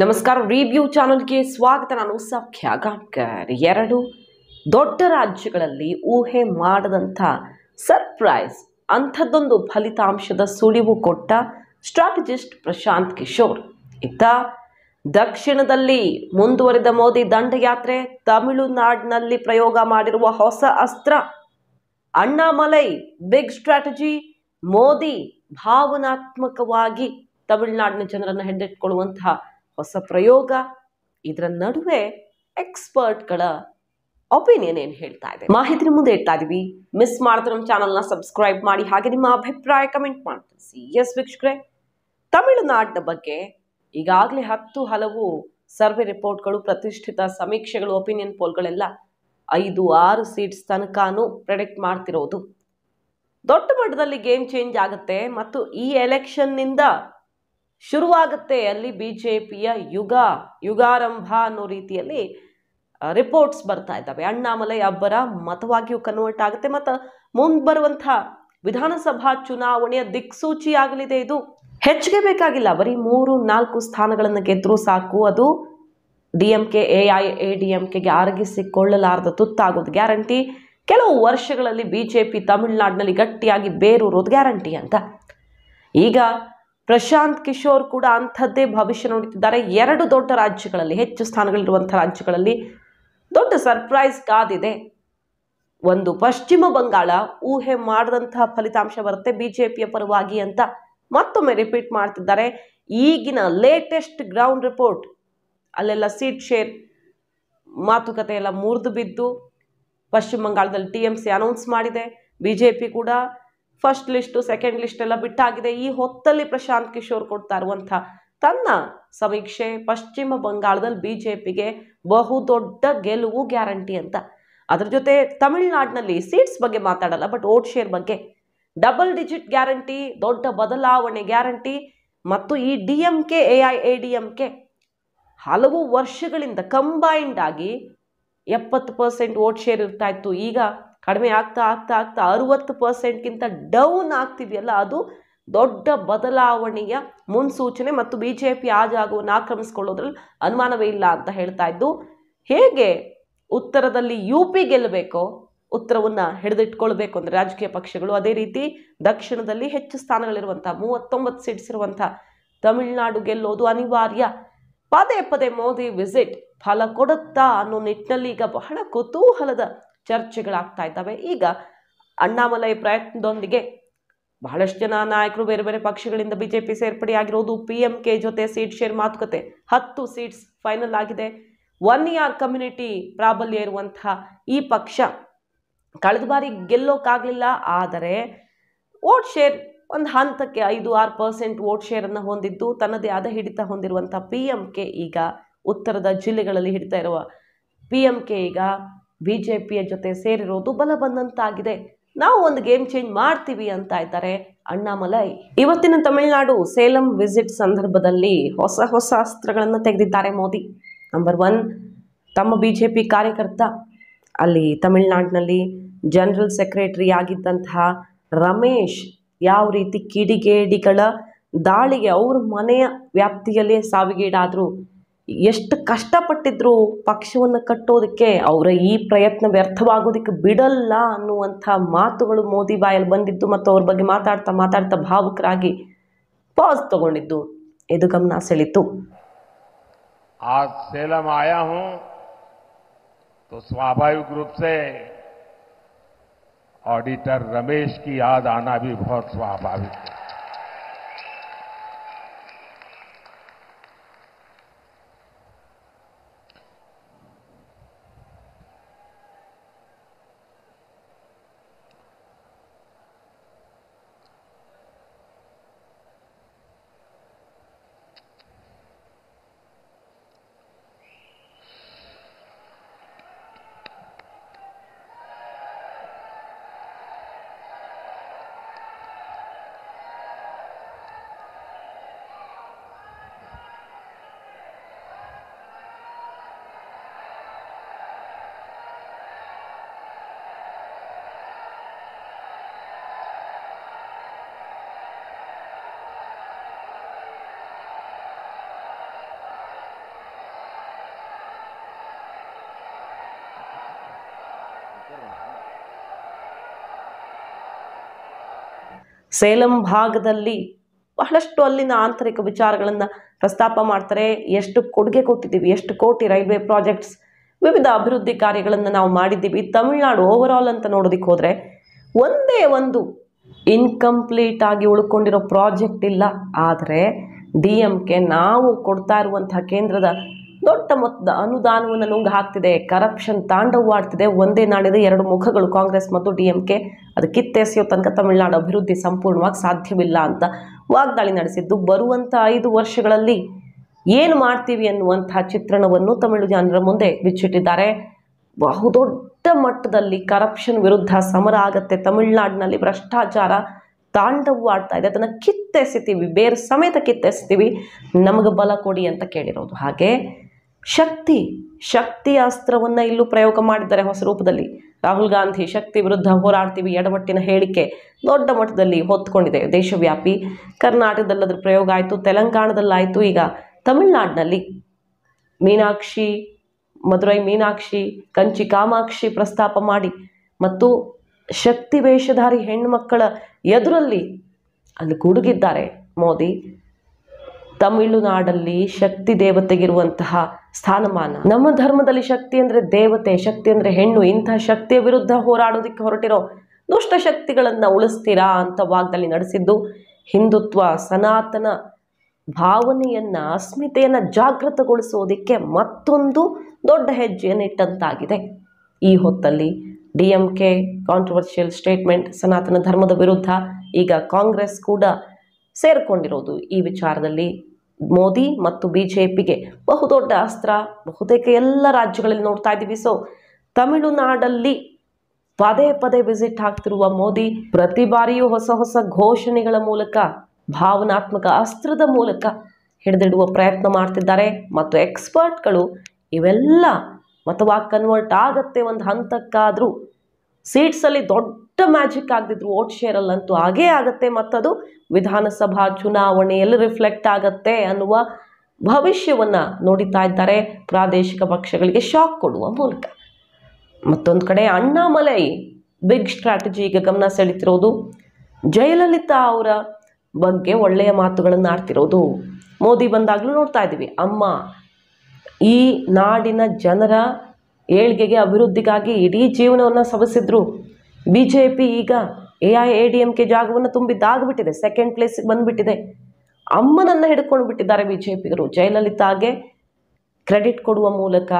ನಮಸ್ಕಾರ ರಿವ್ಯೂ ಚಾನಲ್ಗೆ ಸ್ವಾಗತ ನಾನು ಸಖ್ಯ ಗಾಂಕರ್ ಎರಡು ದೊಡ್ಡ ರಾಜ್ಯಗಳಲ್ಲಿ ಊಹೆ ಮಾಡದಂಥ ಸರ್ಪ್ರೈಸ್ ಅಂಥದ್ದೊಂದು ಫಲಿತಾಂಶದ ಸುಳಿವು ಕೊಟ್ಟ ಸ್ಟ್ರಾಟಜಿಸ್ಟ್ ಪ್ರಶಾಂತ್ ಕಿಶೋರ್ ಇತ್ತ ದಕ್ಷಿಣದಲ್ಲಿ ಮುಂದುವರಿದ ಮೋದಿ ದಂಡಯಾತ್ರೆ ತಮಿಳುನಾಡಿನಲ್ಲಿ ಪ್ರಯೋಗ ಮಾಡಿರುವ ಹೊಸ ಅಸ್ತ್ರ ಅಣ್ಣಾಮಲೈ ಬಿಗ್ ಸ್ಟ್ರಾಟಜಿ ಮೋದಿ ಭಾವನಾತ್ಮಕವಾಗಿ ತಮಿಳುನಾಡಿನ ಜನರನ್ನು ಹಿಡಿದಿಟ್ಕೊಳ್ಳುವಂತಹ ಹೊಸ ಪ್ರಯೋಗ ಇದರ ನಡುವೆ ಎಕ್ಸ್ಪರ್ಟ್ಗಳ ಒಪಿನಿಯನ್ ಏನು ಹೇಳ್ತಾ ಇದೆ ಮಾಹಿತಿ ಮುಂದೆ ಇಡ್ತಾ ಇದೀವಿ ಮಿಸ್ ಮಾಡಿದ್ರೆ ನಮ್ಮ ಚಾನಲ್ನ ಸಬ್ಸ್ಕ್ರೈಬ್ ಮಾಡಿ ಹಾಗೆ ನಿಮ್ಮ ಅಭಿಪ್ರಾಯ ಕಮೆಂಟ್ ಮಾಡ್ತೀವಿ ಎಸ್ ವೀಕ್ಷಕರೇ ತಮಿಳುನಾಡಿನ ಬಗ್ಗೆ ಈಗಾಗಲೇ ಹತ್ತು ಹಲವು ಸರ್ವೆ ರಿಪೋರ್ಟ್ಗಳು ಪ್ರತಿಷ್ಠಿತ ಸಮೀಕ್ಷೆಗಳು ಒಪಿನಿಯನ್ ಪೋಲ್ಗಳೆಲ್ಲ ಐದು ಆರು ಸೀಟ್ಸ್ ತನಕನೂ ಪ್ರೆಡಿಕ್ಟ್ ಮಾಡ್ತಿರೋದು ದೊಡ್ಡ ಮಟ್ಟದಲ್ಲಿ ಗೇಮ್ ಚೇಂಜ್ ಆಗುತ್ತೆ ಮತ್ತು ಈ ಎಲೆಕ್ಷನ್ನಿಂದ ಶುರುವಾಗುತ್ತೆ ಅಲ್ಲಿ ಬಿ ಜೆ ಪಿಯ ಯುಗ ಯುಗಾರಂಭ ಅನ್ನೋ ರೀತಿಯಲ್ಲಿ ರಿಪೋರ್ಟ್ಸ್ ಬರ್ತಾ ಇದ್ದಾವೆ ಅಣ್ಣಾಮಲೈ ಅಬ್ಬರ ಮತವಾಗಿಯೂ ಕನ್ವರ್ಟ್ ಆಗುತ್ತೆ ಮತ್ತು ಮುಂದೆ ಬರುವಂಥ ವಿಧಾನಸಭಾ ಚುನಾವಣೆಯ ದಿಕ್ಸೂಚಿ ಆಗಲಿದೆ ಇದು ಹೆಚ್ಚಿಗೆ ಬೇಕಾಗಿಲ್ಲ ಬರೀ ಮೂರು ನಾಲ್ಕು ಸ್ಥಾನಗಳನ್ನು ಗೆದ್ದರೂ ಸಾಕು ಅದು D M K A I A D M ಕೆಗೆ ಆರಗಿಸಿಕೊಳ್ಳಲಾರದ ತುತ್ತಾಗೋದು ಗ್ಯಾರಂಟಿ ಕೆಲವು ವರ್ಷಗಳಲ್ಲಿ ಬಿ ಜೆ ಪಿ ತಮಿಳ್ನಾಡಿನಲ್ಲಿ ಗಟ್ಟಿಯಾಗಿ ಬೇರೂರೋದು ಗ್ಯಾರಂಟಿ ಅಂತ ಈಗ ಪ್ರಶಾಂತ್ ಕಿಶೋರ್ ಕೂಡ ಅಂಥದ್ದೇ ಭವಿಷ್ಯ ನೋಡುತ್ತಿದ್ದಾರೆ ಎರಡು ದೊಡ್ಡ ರಾಜ್ಯಗಳಲ್ಲಿ ಹೆಚ್ಚು ಸ್ಥಾನಗಳಿರುವಂಥ ರಾಜ್ಯಗಳಲ್ಲಿ ದೊಡ್ಡ ಸರ್ಪ್ರೈಸ್ ಕಾದಿದೆ ಒಂದು ಪಶ್ಚಿಮ ಬಂಗಾಳ ಊಹೆ ಮಾಡಿದಂತಹ ಫಲಿತಾಂಶ ಬರುತ್ತೆ ಬಿ ಜೆ ಪಿಯ ಪರವಾಗಿ ಅಂತ ಮತ್ತೊಮ್ಮೆ ರಿಪೀಟ್ ಮಾಡ್ತಿದ್ದಾರೆ ಈಗಿನ ಲೇಟೆಸ್ಟ್ ಗ್ರೌಂಡ್ ರಿಪೋರ್ಟ್ ಅಲ್ಲೆಲ್ಲ ಸೀಟ್ ಶೇರ್ ಮಾತುಕತೆ ಎಲ್ಲ ಮುರಿದು ಬಿದ್ದು ಪಶ್ಚಿಮ ಬಂಗಾಳದಲ್ಲಿ ಟಿ ಎಮ್ ಸಿ ಅನೌನ್ಸ್ ಮಾಡಿದೆ ಬಿ ಜೆ ಪಿ ಕೂಡ ಫಸ್ಟ್ ಲಿಸ್ಟು ಸೆಕೆಂಡ್ ಲಿಸ್ಟ್ ಎಲ್ಲ ಬಿಟ್ಟಾಗಿದೆ ಈ ಹೊತ್ತಲ್ಲಿ ಪ್ರಶಾಂತ್ ಕಿಶೋರ್ ಕೊಡ್ತಾ ಇರುವಂಥ ತನ್ನ ಸಮೀಕ್ಷೆ ಪಶ್ಚಿಮ ಬಂಗಾಳದಲ್ಲಿ ಬಿ ಜೆ ಪಿಗೆ ಬಹುದೊಡ್ಡ ಗೆಲುವು ಗ್ಯಾರಂಟಿ ಅಂತ ಅದ್ರ ಜೊತೆ ತಮಿಳುನಾಡಿನಲ್ಲಿ ಸೀಟ್ಸ್ ಬಗ್ಗೆ ಮಾತಾಡಲ್ಲ ಬಟ್ ಓಟ್ ಶೇರ್ ಬಗ್ಗೆ ಡಬಲ್ ಡಿಜಿಟ್ ಗ್ಯಾರಂಟಿ ದೊಡ್ಡ ಬದಲಾವಣೆ ಗ್ಯಾರಂಟಿ ಮತ್ತು ಈ D M K A I A D M K ಹಲವು ವರ್ಷಗಳಿಂದ ಕಂಬೈನ್ಡ್ ಆಗಿ ಎಪ್ಪತ್ತು ಪರ್ಸೆಂಟ್ ಓಟ್ ಶೇರ್ ಇರ್ತಾ ಇತ್ತು ಈಗ ಕಡಿಮೆ ಆಗ್ತಾ ಆಗ್ತಾ ಆಗ್ತಾ ಅರುವತ್ತು ಪರ್ಸೆಂಟ್ಗಿಂತ ಡೌನ್ ಆಗ್ತಿದೆಯಲ್ಲ ಅದು ದೊಡ್ಡ ಬದಲಾವಣೆಯ ಮುನ್ಸೂಚನೆ ಮತ್ತು ಬಿ ಜೆ ಪಿ ಆ ಜಾಗವನ್ನು ಆಕ್ರಮಿಸ್ಕೊಳ್ಳೋದ್ರಲ್ಲಿ ಅನುಮಾನವೇ ಇಲ್ಲ ಅಂತ ಹೇಳ್ತಾ ಇದ್ದು ಹೇಗೆ ಉತ್ತರದಲ್ಲಿ ಯು ಪಿ ಗೆಲ್ಲಬೇಕೋ ಉತ್ತರವನ್ನು ಹಿಡಿದಿಟ್ಕೊಳ್ಬೇಕು ಅಂದರೆ ರಾಜಕೀಯ ಪಕ್ಷಗಳು ಅದೇ ರೀತಿ ದಕ್ಷಿಣದಲ್ಲಿ ಹೆಚ್ಚು ಸ್ಥಾನಗಳಿರುವಂಥ ಮೂವತ್ತೊಂಬತ್ತು ಸೀಟ್ಸ್ ಇರುವಂಥ ತಮಿಳುನಾಡು ಗೆಲ್ಲೋದು ಅನಿವಾರ್ಯ ಪದೇ ಪದೇ ಮೋದಿ ವಿಸಿಟ್ ಫಲ ಕೊಡುತ್ತಾ ಅನ್ನೋ ನಿಟ್ಟಿನಲ್ಲಿ ಈಗ ಬಹಳ ಕುತೂಹಲದ ಚರ್ಚೆಗಳಾಗ್ತಾ ಇದ್ದಾವೆ ಈಗ ಅಣ್ಣಾಮಲೈ ಪ್ರಯತ್ನದೊಂದಿಗೆ ಬಹಳಷ್ಟು ಜನ ನಾಯಕರು ಬೇರೆ ಬೇರೆ ಪಕ್ಷಗಳಿಂದ ಬಿಜೆಪಿ ಸೇರ್ಪಡೆಯಾಗಿರೋದು ಪಿ ಎಂ ಕೆ ಜೊತೆ ಸೀಟ್ ಶೇರ್ ಮಾತುಕತೆ ಹತ್ತು ಸೀಟ್ಸ್ ಫೈನಲ್ ಆಗಿದೆ ಒನ್ ಇಯರ್ ಕಮ್ಯುನಿಟಿ ಪ್ರಾಬಲ್ಯ ಇರುವಂತಹ ಈ ಪಕ್ಷ ಕಳೆದ ಬಾರಿ ಗೆಲ್ಲೋಕ್ಕಾಗಲಿಲ್ಲ ಆದರೆ ವೋಟ್ ಶೇರ್ ಒಂದು ಹಂತಕ್ಕೆ ಐದು ಆರು ಪರ್ಸೆಂಟ್ ವೋಟ್ ಶೇರನ್ನು ಹೊಂದಿದ್ದು ತನ್ನದೇ ಆದ ಹಿಡಿತ ಹೊಂದಿರುವಂಥ ಪಿ ಎಂ ಕೆ ಈಗ ಉತ್ತರದ ಜಿಲ್ಲೆಗಳಲ್ಲಿ ಹಿಡಿತಾ ಇರುವ ಪಿ ಎಂ ಕೆ ಈಗ ಬಿ ಜೆ ಪಿಯ ಜೊತೆ ಸೇರಿರೋದು ಬಲ ಬಂದಂತಾಗಿದೆ ನಾವು ಒಂದು ಗೇಮ್ ಚೇಂಜ್ ಮಾಡ್ತೀವಿ ಅಂತ ಇದ್ದಾರೆ ಅಣ್ಣಾಮಲೈ ಇವತ್ತಿನ ತಮಿಳುನಾಡು ಸೇಲಂ ವಿಸಿಟ್ ಸಂದರ್ಭದಲ್ಲಿ ಹೊಸ ಹೊಸ ಅಸ್ತ್ರಗಳನ್ನು ತೆಗೆದಿದ್ದಾರೆ ಮೋದಿ ನಂಬರ್ ಒನ್ ತಮ್ಮ ಬಿ ಜೆ ಪಿ ಕಾರ್ಯಕರ್ತ ಅಲ್ಲಿ ತಮಿಳುನಾಡಿನಲ್ಲಿ ಜನರಲ್ ಸೆಕ್ರೆಟರಿ ಆಗಿದ್ದಂತಹ ರಮೇಶ್ ಯಾವ ರೀತಿ ಕಿಡಿಗೇಡಿಗಳ ದಾಳಿಗೆ ಅವ್ರ ಮನೆಯ ವ್ಯಾಪ್ತಿಯಲ್ಲೇ ಸಾವಿಗೀಡಾದರು ಎಷ್ಟು ಕಷ್ಟಪಟ್ಟಿದ್ರು ಪಕ್ಷವನ್ನು ಕಟ್ಟೋದಕ್ಕೆ ಅವರ ಈ ಪ್ರಯತ್ನ ವ್ಯರ್ಥವಾಗೋದಕ್ಕೆ ಬಿಡಲ್ಲ ಅನ್ನುವಂಥ ಮಾತುಗಳು ಮೋದಿ ಬಾಯಲ್ಲಿ ಬಂದಿದ್ದು ಮತ್ತು ಅವ್ರ ಬಗ್ಗೆ ಮಾತಾಡ್ತಾ ಮಾತಾಡ್ತಾ ಭಾವುಕರಾಗಿ ಪಾಸ್ ತಗೊಂಡಿದ್ದು ಇದು ಗಮನ ಸೆಳಿತು ಸ್ವಾಭಾವಿಕ सेलम आया हूं तो स्वाभाविक रूप से ऑडिटर ಸೇಲಂ ಭಾಗದಲ್ಲಿ ಬಹಳಷ್ಟು ಅಲ್ಲಿನ ಆಂತರಿಕ ವಿಚಾರಗಳನ್ನು ಪ್ರಸ್ತಾಪ ಮಾಡ್ತಾರೆ ಎಷ್ಟು ಕೊಡುಗೆ ಕೊಟ್ಟಿದ್ದೀವಿ ಎಷ್ಟು ಕೋಟಿ ರೈಲ್ವೆ ಪ್ರಾಜೆಕ್ಟ್ಸ್ ವಿವಿಧ ಅಭಿವೃದ್ಧಿ ಕಾರ್ಯಗಳನ್ನು ನಾವು ಮಾಡಿದ್ದೀವಿ ತಮಿಳುನಾಡು ಆಲ್ ಅಂತ ನೋಡೋದಕ್ಕೆ ಹೋದರೆ ಒಂದೇ ಒಂದು ಇನ್ಕಂಪ್ಲೀಟ್ ಆಗಿ ಉಳ್ಕೊಂಡಿರೋ ಪ್ರಾಜೆಕ್ಟ್ ಇಲ್ಲ ಆದರೆ ಡಿ ಎಂ ಕೆ ನಾವು ಕೊಡ್ತಾ ಇರುವಂತಹ ಕೇಂದ್ರದ ದೊಡ್ಡ ಮೊತ್ತದ ಅನುದಾನವನ್ನು ನುಂಗು ಹಾಕ್ತಿದೆ ಕರಪ್ಷನ್ ಆಡ್ತಿದೆ ಒಂದೇ ನಾಡಿದ ಎರಡು ಮುಖಗಳು ಕಾಂಗ್ರೆಸ್ ಮತ್ತು ಡಿ ಎಂ ಕೆ ಅದು ಕಿತ್ತೆಸೆಯೋ ತನಕ ತಮಿಳುನಾಡು ಅಭಿವೃದ್ಧಿ ಸಂಪೂರ್ಣವಾಗಿ ಸಾಧ್ಯವಿಲ್ಲ ಅಂತ ವಾಗ್ದಾಳಿ ನಡೆಸಿದ್ದು ಬರುವಂಥ ಐದು ವರ್ಷಗಳಲ್ಲಿ ಏನು ಮಾಡ್ತೀವಿ ಎನ್ನುವಂತಹ ಚಿತ್ರಣವನ್ನು ತಮಿಳು ಜನರ ಮುಂದೆ ಬಿಚ್ಚಿಟ್ಟಿದ್ದಾರೆ ಬಹುದೊಡ್ಡ ಮಟ್ಟದಲ್ಲಿ ಕರಪ್ಷನ್ ವಿರುದ್ಧ ಸಮರ ಆಗತ್ತೆ ತಮಿಳುನಾಡಿನಲ್ಲಿ ಭ್ರಷ್ಟಾಚಾರ ತಾಂಡವಾಡ್ತಾ ಇದೆ ಅದನ್ನು ಕಿತ್ತೆಸಿತೀವಿ ಬೇರೆ ಸಮೇತ ಕಿತ್ತೆಸ್ತೀವಿ ನಮಗೆ ಬಲ ಕೊಡಿ ಅಂತ ಕೇಳಿರೋದು ಹಾಗೆ ಶಕ್ತಿ ಶಕ್ತಿ ಅಸ್ತ್ರವನ್ನು ಇಲ್ಲೂ ಪ್ರಯೋಗ ಮಾಡಿದ್ದಾರೆ ಹೊಸ ರೂಪದಲ್ಲಿ ರಾಹುಲ್ ಗಾಂಧಿ ಶಕ್ತಿ ವಿರುದ್ಧ ಹೋರಾಡ್ತೀವಿ ಎಡಮಟ್ಟಿನ ಹೇಳಿಕೆ ದೊಡ್ಡ ಮಟ್ಟದಲ್ಲಿ ಹೊತ್ಕೊಂಡಿದೆ ದೇಶವ್ಯಾಪಿ ಕರ್ನಾಟಕದಲ್ಲಿ ಅದರ ಪ್ರಯೋಗ ಆಯಿತು ತೆಲಂಗಾಣದಲ್ಲಾಯಿತು ಈಗ ತಮಿಳ್ನಾಡಿನಲ್ಲಿ ಮೀನಾಕ್ಷಿ ಮಧುರೈ ಮೀನಾಕ್ಷಿ ಕಂಚಿ ಕಾಮಾಕ್ಷಿ ಪ್ರಸ್ತಾಪ ಮಾಡಿ ಮತ್ತು ಶಕ್ತಿ ವೇಷಧಾರಿ ಹೆಣ್ಣುಮಕ್ಕಳ ಎದುರಲ್ಲಿ ಅಲ್ಲಿ ಗುಡುಗಿದ್ದಾರೆ ಮೋದಿ ತಮಿಳುನಾಡಲ್ಲಿ ಶಕ್ತಿ ದೇವತೆಗಿರುವಂತಹ ಸ್ಥಾನಮಾನ ನಮ್ಮ ಧರ್ಮದಲ್ಲಿ ಶಕ್ತಿ ಅಂದರೆ ದೇವತೆ ಶಕ್ತಿ ಅಂದರೆ ಹೆಣ್ಣು ಇಂತಹ ಶಕ್ತಿಯ ವಿರುದ್ಧ ಹೋರಾಡೋದಕ್ಕೆ ಹೊರಟಿರೋ ದುಷ್ಟ ಶಕ್ತಿಗಳನ್ನು ಉಳಿಸ್ತೀರಾ ಅಂತ ವಾಗ್ದಲ್ಲಿ ನಡೆಸಿದ್ದು ಹಿಂದುತ್ವ ಸನಾತನ ಭಾವನೆಯನ್ನು ಅಸ್ಮಿತೆಯನ್ನು ಜಾಗೃತಗೊಳಿಸುವುದಕ್ಕೆ ಮತ್ತೊಂದು ದೊಡ್ಡ ಹೆಜ್ಜೆಯನ್ನು ಇಟ್ಟಂತಾಗಿದೆ ಈ ಹೊತ್ತಲ್ಲಿ D M K controversial statement ಸನಾತನ ಧರ್ಮದ ವಿರುದ್ಧ ಈಗ ಕಾಂಗ್ರೆಸ್ ಕೂಡ ಸೇರಿಕೊಂಡಿರೋದು ಈ ವಿಚಾರದಲ್ಲಿ ಮೋದಿ ಮತ್ತು ಬಿ ಜೆ ಪಿಗೆ ಬಹುದೊಡ್ಡ ಅಸ್ತ್ರ ಬಹುತೇಕ ಎಲ್ಲ ರಾಜ್ಯಗಳಲ್ಲಿ ನೋಡ್ತಾ ಇದ್ದೀವಿ ಸೊ ತಮಿಳುನಾಡಲ್ಲಿ ಪದೇ ಪದೇ ವಿಸಿಟ್ ಆಗ್ತಿರುವ ಮೋದಿ ಪ್ರತಿ ಬಾರಿಯೂ ಹೊಸ ಹೊಸ ಘೋಷಣೆಗಳ ಮೂಲಕ ಭಾವನಾತ್ಮಕ ಅಸ್ತ್ರದ ಮೂಲಕ ಹಿಡಿದಿಡುವ ಪ್ರಯತ್ನ ಮಾಡ್ತಿದ್ದಾರೆ ಮತ್ತು ಎಕ್ಸ್ಪರ್ಟ್ಗಳು ಇವೆಲ್ಲ ಮತವಾಗಿ ಕನ್ವರ್ಟ್ ಆಗತ್ತೆ ಒಂದು ಹಂತಕ್ಕಾದರೂ ಸೀಟ್ಸಲ್ಲಿ ದೊಡ್ಡ ಮ್ಯಾಜಿಕ್ ಆಗದಿದ್ರು ವೋಟ್ ಅಲ್ಲಂತೂ ಹಾಗೇ ಆಗತ್ತೆ ಮತ್ತದು ವಿಧಾನಸಭಾ ಚುನಾವಣೆಯಲ್ಲಿ ರಿಫ್ಲೆಕ್ಟ್ ಆಗತ್ತೆ ಅನ್ನುವ ಭವಿಷ್ಯವನ್ನ ನೋಡಿತಾ ಇದ್ದಾರೆ ಪ್ರಾದೇಶಿಕ ಪಕ್ಷಗಳಿಗೆ ಶಾಕ್ ಕೊಡುವ ಮೂಲಕ ಮತ್ತೊಂದು ಕಡೆ ಅಣ್ಣಾಮಲೈ ಬಿಗ್ ಸ್ಟ್ರಾಟಜಿ ಈಗ ಗಮನ ಸೆಳೀತಿರೋದು ಜಯಲಲಿತಾ ಅವರ ಬಗ್ಗೆ ಒಳ್ಳೆಯ ಮಾತುಗಳನ್ನು ಆಡ್ತಿರೋದು ಮೋದಿ ಬಂದಾಗಲೂ ನೋಡ್ತಾ ಇದ್ದೀವಿ ಅಮ್ಮ ಈ ನಾಡಿನ ಜನರ ಏಳ್ಗೆಗೆ ಅಭಿವೃದ್ಧಿಗಾಗಿ ಇಡೀ ಜೀವನವನ್ನು ಸವಸಿದ್ರು ಬಿ ಜೆ ಪಿ ಈಗ A I A D M K ಜಾಗವನ್ನು ತುಂಬಿದ್ದಾಗ್ಬಿಟ್ಟಿದೆ ಸೆಕೆಂಡ್ ಪ್ಲೇಸಿಗೆ ಬಂದ್ಬಿಟ್ಟಿದೆ ಅಮ್ಮನನ್ನು ಹಿಡ್ಕೊಂಡು ಬಿಟ್ಟಿದ್ದಾರೆ ಬಿ ಜೆ ಪಿಗರು ಜಯಲಲಿತಾಗೆ ಕ್ರೆಡಿಟ್ ಕೊಡುವ ಮೂಲಕ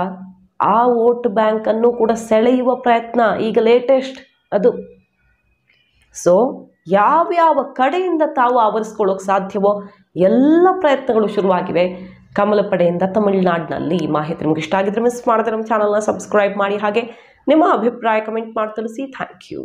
ಆ ವೋಟ್ ಬ್ಯಾಂಕನ್ನು ಕೂಡ ಸೆಳೆಯುವ ಪ್ರಯತ್ನ ಈಗ ಲೇಟೆಸ್ಟ್ ಅದು ಸೊ ಯಾವ್ಯಾವ ಕಡೆಯಿಂದ ತಾವು ಆವರಿಸ್ಕೊಳ್ಳೋಕೆ ಸಾಧ್ಯವೋ ಎಲ್ಲ ಪ್ರಯತ್ನಗಳು ಶುರುವಾಗಿವೆ ಕಮಲಪಡೆಯಿಂದ ತಮಿಳುನಾಡಿನಲ್ಲಿ ಈ ಮಾಹಿತಿ ನಿಮ್ಗೆ ಇಷ್ಟ ಆಗಿದ್ರೆ ಮಿಸ್ ಮಾಡಿದ್ರೆ ನಮ್ಮ ಚಾನಲ್ನ ಸಬ್ಸ್ಕ್ರೈಬ್ ಮಾಡಿ ಹಾಗೆ निम अभिप्राय कमेंट थैंक यू